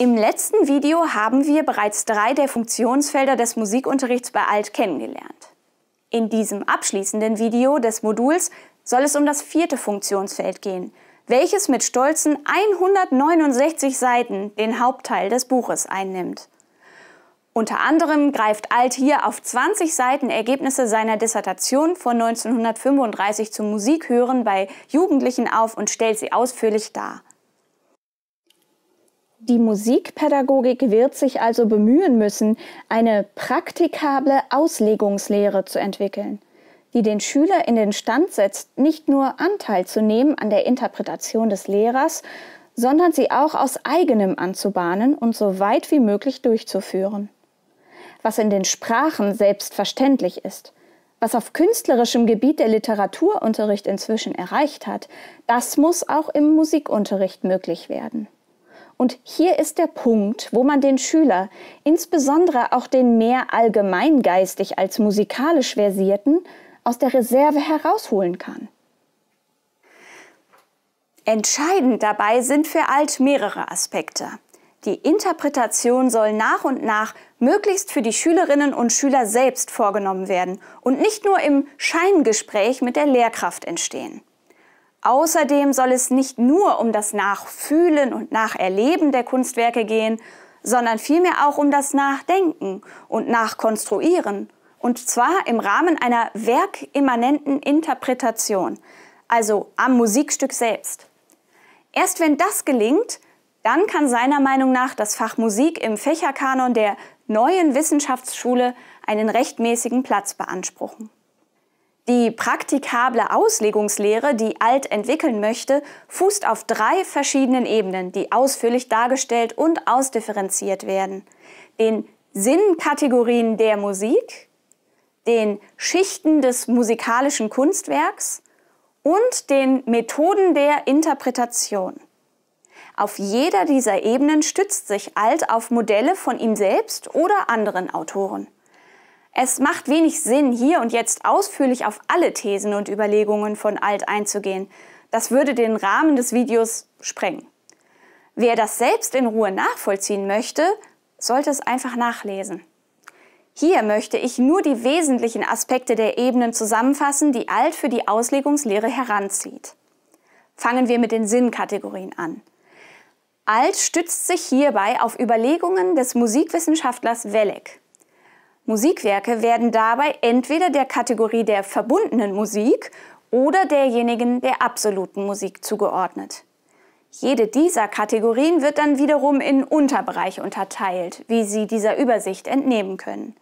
Im letzten Video haben wir bereits drei der Funktionsfelder des Musikunterrichts bei Alt kennengelernt. In diesem abschließenden Video des Moduls soll es um das vierte Funktionsfeld gehen, welches mit stolzen 169 Seiten den Hauptteil des Buches einnimmt. Unter anderem greift Alt hier auf 20 Seiten Ergebnisse seiner Dissertation von 1935 zum Musikhören bei Jugendlichen auf und stellt sie ausführlich dar. Die Musikpädagogik wird sich also bemühen müssen, eine praktikable Auslegungslehre zu entwickeln, die den Schüler in den Stand setzt, nicht nur Anteil zu nehmen an der Interpretation des Lehrers, sondern sie auch aus eigenem anzubahnen und so weit wie möglich durchzuführen. Was in den Sprachen selbstverständlich ist, was auf künstlerischem Gebiet der Literaturunterricht inzwischen erreicht hat, das muss auch im Musikunterricht möglich werden. Und hier ist der Punkt, wo man den Schüler, insbesondere auch den mehr allgemeingeistig als musikalisch versierten, aus der Reserve herausholen kann. Entscheidend dabei sind für Alt mehrere Aspekte. Die Interpretation soll nach und nach möglichst für die Schülerinnen und Schüler selbst vorgenommen werden und nicht nur im Scheingespräch mit der Lehrkraft entstehen. Außerdem soll es nicht nur um das Nachfühlen und Nacherleben der Kunstwerke gehen, sondern vielmehr auch um das Nachdenken und Nachkonstruieren. Und zwar im Rahmen einer werkimmanenten Interpretation, also am Musikstück selbst. Erst wenn das gelingt, dann kann seiner Meinung nach das Fach Musik im Fächerkanon der neuen Wissenschaftsschule einen rechtmäßigen Platz beanspruchen. Die praktikable Auslegungslehre, die Alt entwickeln möchte, fußt auf drei verschiedenen Ebenen, die ausführlich dargestellt und ausdifferenziert werden. Den Sinnkategorien der Musik, den Schichten des musikalischen Kunstwerks und den Methoden der Interpretation. Auf jeder dieser Ebenen stützt sich Alt auf Modelle von ihm selbst oder anderen Autoren. Es macht wenig Sinn, hier und jetzt ausführlich auf alle Thesen und Überlegungen von Alt einzugehen. Das würde den Rahmen des Videos sprengen. Wer das selbst in Ruhe nachvollziehen möchte, sollte es einfach nachlesen. Hier möchte ich nur die wesentlichen Aspekte der Ebenen zusammenfassen, die Alt für die Auslegungslehre heranzieht. Fangen wir mit den Sinnkategorien an. Alt stützt sich hierbei auf Überlegungen des Musikwissenschaftlers Welleck. Musikwerke werden dabei entweder der Kategorie der verbundenen Musik oder derjenigen der absoluten Musik zugeordnet. Jede dieser Kategorien wird dann wiederum in Unterbereiche unterteilt, wie Sie dieser Übersicht entnehmen können.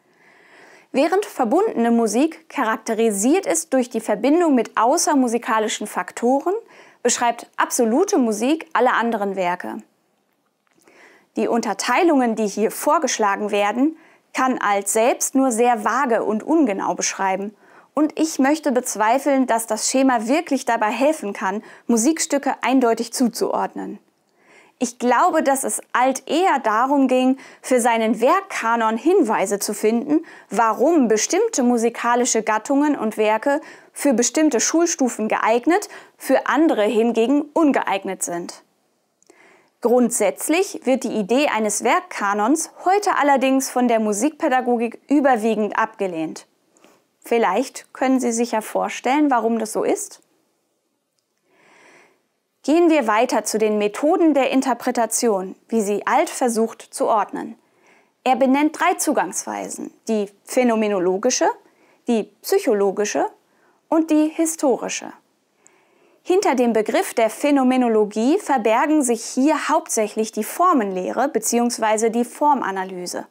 Während verbundene Musik charakterisiert ist durch die Verbindung mit außermusikalischen Faktoren, beschreibt absolute Musik alle anderen Werke. Die Unterteilungen, die hier vorgeschlagen werden, kann Alt selbst nur sehr vage und ungenau beschreiben. Und ich möchte bezweifeln, dass das Schema wirklich dabei helfen kann, Musikstücke eindeutig zuzuordnen. Ich glaube, dass es Alt eher darum ging, für seinen Werkkanon Hinweise zu finden, warum bestimmte musikalische Gattungen und Werke für bestimmte Schulstufen geeignet, für andere hingegen ungeeignet sind. Grundsätzlich wird die Idee eines Werkkanons heute allerdings von der Musikpädagogik überwiegend abgelehnt. Vielleicht können Sie sich ja vorstellen, warum das so ist. Gehen wir weiter zu den Methoden der Interpretation, wie sie Alt versucht zu ordnen. Er benennt drei Zugangsweisen, die phänomenologische, die psychologische und die historische. Hinter dem Begriff der Phänomenologie verbergen sich hier hauptsächlich die Formenlehre bzw. die Formanalyse.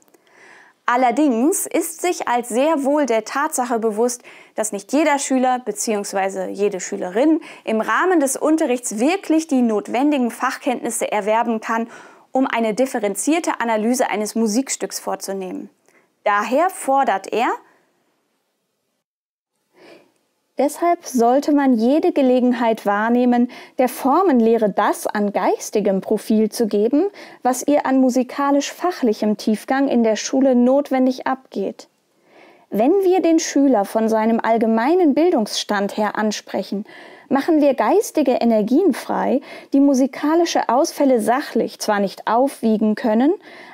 Allerdings ist sich als sehr wohl der Tatsache bewusst, dass nicht jeder Schüler bzw. jede Schülerin im Rahmen des Unterrichts wirklich die notwendigen Fachkenntnisse erwerben kann, um eine differenzierte Analyse eines Musikstücks vorzunehmen. Daher fordert er, Deshalb sollte man jede Gelegenheit wahrnehmen, der Formenlehre das an geistigem Profil zu geben, was ihr an musikalisch-fachlichem Tiefgang in der Schule notwendig abgeht. Wenn wir den Schüler von seinem allgemeinen Bildungsstand her ansprechen, machen wir geistige Energien frei, die musikalische Ausfälle sachlich zwar nicht aufwiegen können,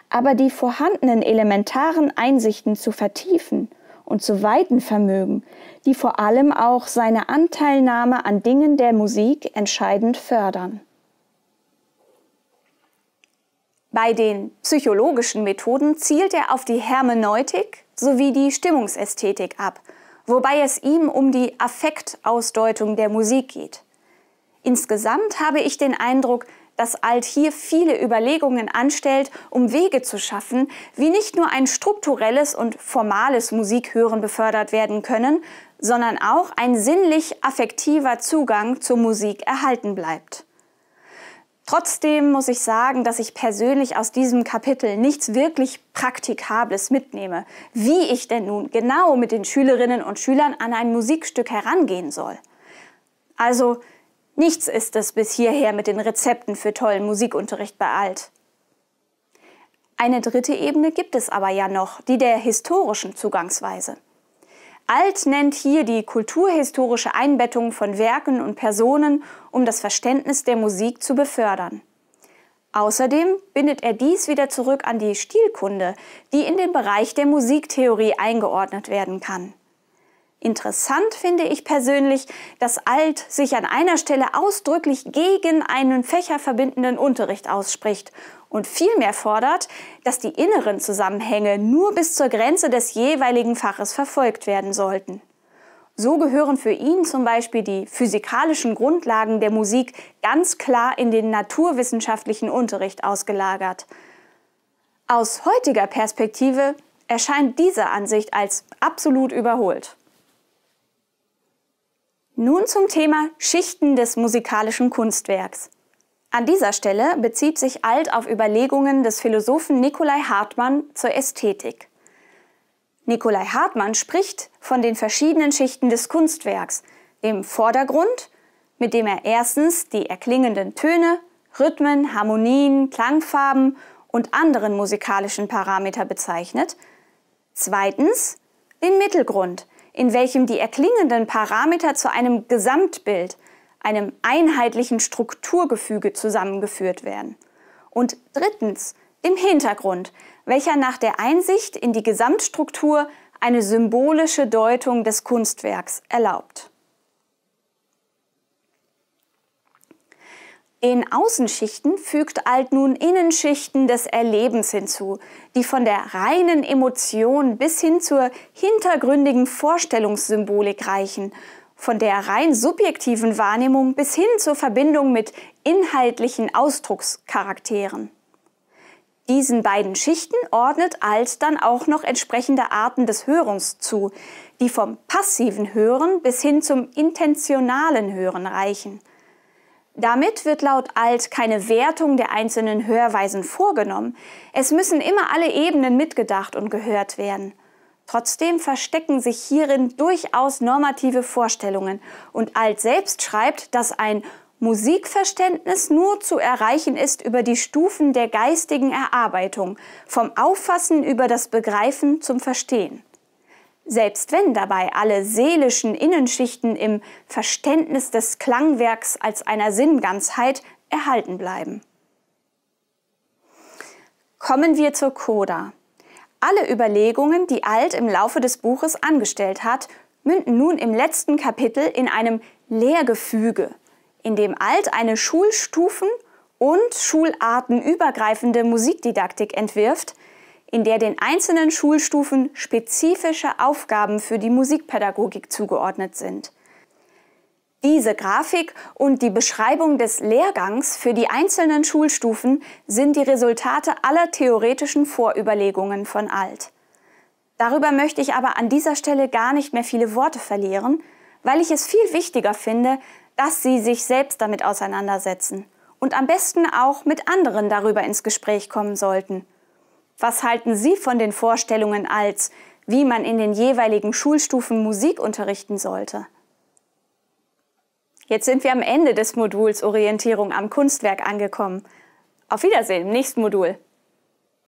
aber die vorhandenen elementaren Einsichten zu vertiefen – und zu weiten Vermögen, die vor allem auch seine Anteilnahme an Dingen der Musik entscheidend fördern. Bei den psychologischen Methoden zielt er auf die Hermeneutik sowie die Stimmungsästhetik ab, wobei es ihm um die Affektausdeutung der Musik geht. Insgesamt habe ich den Eindruck, dass Alt hier viele Überlegungen anstellt, um Wege zu schaffen, wie nicht nur ein strukturelles und formales Musikhören befördert werden können, sondern auch ein sinnlich affektiver Zugang zur Musik erhalten bleibt. Trotzdem muss ich sagen, dass ich persönlich aus diesem Kapitel nichts wirklich Praktikables mitnehme, wie ich denn nun genau mit den Schülerinnen und Schülern an ein Musikstück herangehen soll. Also Nichts ist es bis hierher mit den Rezepten für tollen Musikunterricht bei Alt. Eine dritte Ebene gibt es aber ja noch, die der historischen Zugangsweise. Alt nennt hier die kulturhistorische Einbettung von Werken und Personen, um das Verständnis der Musik zu befördern. Außerdem bindet er dies wieder zurück an die Stilkunde, die in den Bereich der Musiktheorie eingeordnet werden kann. Interessant finde ich persönlich, dass Alt sich an einer Stelle ausdrücklich gegen einen fächerverbindenden Unterricht ausspricht und vielmehr fordert, dass die inneren Zusammenhänge nur bis zur Grenze des jeweiligen Faches verfolgt werden sollten. So gehören für ihn zum Beispiel die physikalischen Grundlagen der Musik ganz klar in den naturwissenschaftlichen Unterricht ausgelagert. Aus heutiger Perspektive erscheint diese Ansicht als absolut überholt. Nun zum Thema Schichten des musikalischen Kunstwerks. An dieser Stelle bezieht sich Alt auf Überlegungen des Philosophen Nikolai Hartmann zur Ästhetik. Nikolai Hartmann spricht von den verschiedenen Schichten des Kunstwerks, dem Vordergrund, mit dem er erstens die erklingenden Töne, Rhythmen, Harmonien, Klangfarben und anderen musikalischen Parameter bezeichnet, zweitens den Mittelgrund, in welchem die erklingenden Parameter zu einem Gesamtbild, einem einheitlichen Strukturgefüge zusammengeführt werden. Und drittens, dem Hintergrund, welcher nach der Einsicht in die Gesamtstruktur eine symbolische Deutung des Kunstwerks erlaubt. In Außenschichten fügt Alt nun Innenschichten des Erlebens hinzu, die von der reinen Emotion bis hin zur hintergründigen Vorstellungssymbolik reichen, von der rein subjektiven Wahrnehmung bis hin zur Verbindung mit inhaltlichen Ausdruckscharakteren. Diesen beiden Schichten ordnet Alt dann auch noch entsprechende Arten des Hörens zu, die vom passiven Hören bis hin zum intentionalen Hören reichen – damit wird laut Alt keine Wertung der einzelnen Hörweisen vorgenommen. Es müssen immer alle Ebenen mitgedacht und gehört werden. Trotzdem verstecken sich hierin durchaus normative Vorstellungen und Alt selbst schreibt, dass ein Musikverständnis nur zu erreichen ist über die Stufen der geistigen Erarbeitung, vom Auffassen über das Begreifen zum Verstehen. Selbst wenn dabei alle seelischen Innenschichten im Verständnis des Klangwerks als einer Sinnganzheit erhalten bleiben. Kommen wir zur Coda. Alle Überlegungen, die Alt im Laufe des Buches angestellt hat, münden nun im letzten Kapitel in einem Lehrgefüge, in dem Alt eine Schulstufen- und schulartenübergreifende Musikdidaktik entwirft, in der den einzelnen Schulstufen spezifische Aufgaben für die Musikpädagogik zugeordnet sind. Diese Grafik und die Beschreibung des Lehrgangs für die einzelnen Schulstufen sind die Resultate aller theoretischen Vorüberlegungen von Alt. Darüber möchte ich aber an dieser Stelle gar nicht mehr viele Worte verlieren, weil ich es viel wichtiger finde, dass Sie sich selbst damit auseinandersetzen und am besten auch mit anderen darüber ins Gespräch kommen sollten. Was halten Sie von den Vorstellungen als, wie man in den jeweiligen Schulstufen Musik unterrichten sollte? Jetzt sind wir am Ende des Moduls Orientierung am Kunstwerk angekommen. Auf Wiedersehen im nächsten Modul.